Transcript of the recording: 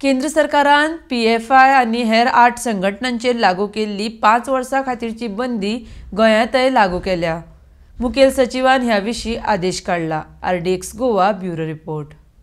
केंद्र सरकारान P F I आनी हेर आठ संघटनांचेर लागू केल्ली पांच वर्सां खातीरची बंदी गोंयांतय लागू केल्या मुखेल सचिवान ह्या विशीं आदेश काडला R D X Goa bureau report